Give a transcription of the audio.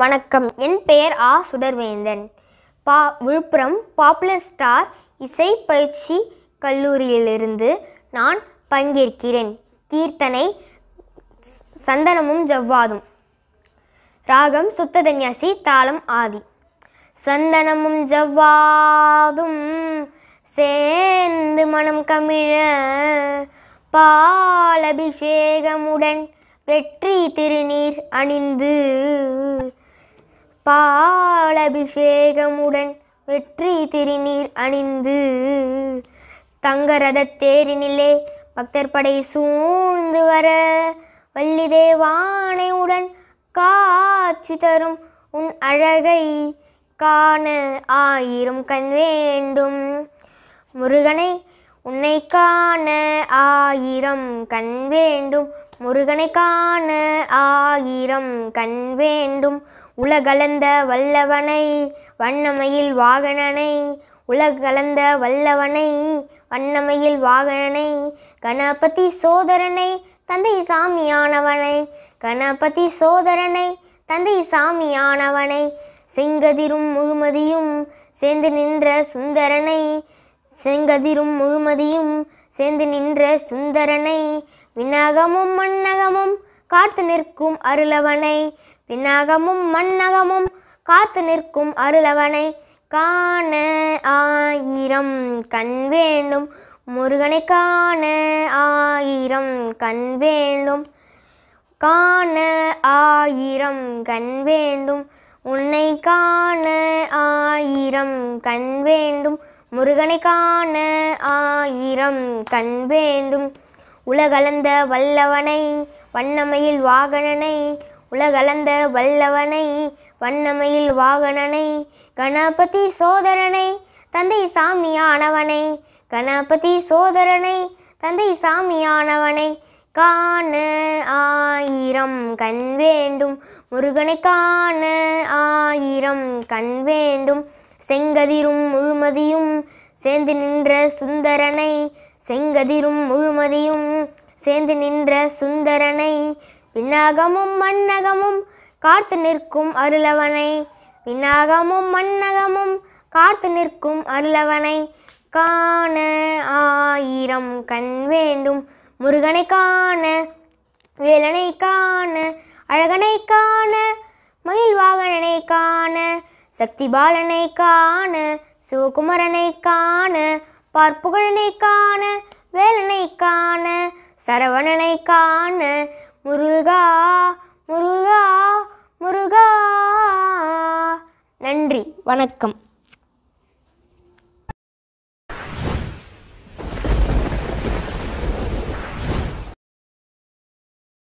வணக்கம் என் பெயர் ஆ சுடர்வேந்தன் பா விழுப்புரம் பாப்புலர் ஸ்டார் இசை பயிற்சி கல்லூரியிலிருந்து நான் பங்கேற்கிறேன் கீர்த்தனை சந்தனமும் ஜவ்வாதும் ராகம் சுத்ததன்யாசி தாளம் ஆதி சந்தனமும் ஜவ்வாதும் சேர்ந்து மனம் கமிழ பாலபிஷேகமுடன் வெற்றி திருநீர் அணிந்து பாலபிஷேகமுடன் வெற்றி திருநீர் அணிந்து தங்கரத தேரினிலே பக்தர் படை சூழ்ந்து வர வள்ளி உடன் காட்சி தரும் உன் அழகை காண ஆயிரம் கண் வேண்டும் முருகனை உன்னை காண ஆயிரம் கண் வேண்டும் முருகனை காண ஆயிரம் கண் வேண்டும் உலகலந்த வல்லவனை வண்ணமையில் வாகனனை உலகலந்த வல்லவனை வண்ணமையில் வாகனனை கணபதி சோதரனை தந்தை சாமியானவனை கணபதி சோதரனை தந்தை சாமியானவனை செங்கதிரும் முழுமதியும் சேர்ந்து நின்ற சுந்தரனை செங்கதிரும் முழுமதியும் சேர்ந்து நின்ற சுந்தரனை விண்ணகமும் மண்ணகமும் காத்து நிற்கும் அருளவனை விண்ணகமும் மண்ணகமும் காத்து நிற்கும் அருளவனை காண ஆயிரம் கண் வேண்டும் முருகனை காண ஆயிரம் கண் வேண்டும் காண ஆயிரம் கண் வேண்டும் உன்னை காண ஆயிரம் கண் வேண்டும் முருகனை காண ஆயிரம் கண் வேண்டும் உலகலந்த வல்லவனை வண்ணமையில் வாகனனை உலகலந்த வல்லவனை வண்ணமையில் வாகனனை கணபதி சோதரனை தந்தை சாமியானவனை கணபதி சோதரனை தந்தை சாமியானவனை காண ஆயிரம் கண் வேண்டும் முருகனை காண ஆயிரம் கண் வேண்டும் செங்கதிரும் முழுமதியும் சேர்ந்து நின்ற சுந்தரனை செங்கதிரும் முழுமதியும் சேர்ந்து நின்ற சுந்தரனை விண்ணகமும் மன்னகமும் காத்து நிற்கும் அருளவனை விண்ணகமும் மன்னகமும் காத்து நிற்கும் அருளவனை காண ஆயிரம் கண் வேண்டும் முருகனை காண வேலனை காண அழகனை காண மயில் வாகனனை காண சக்தி பாலனை காண சிவகுமரனை காண பார்ப்புகழனை காண வேலனை காண சரவணனை காண முருகா முருகா முருகா நன்றி வணக்கம்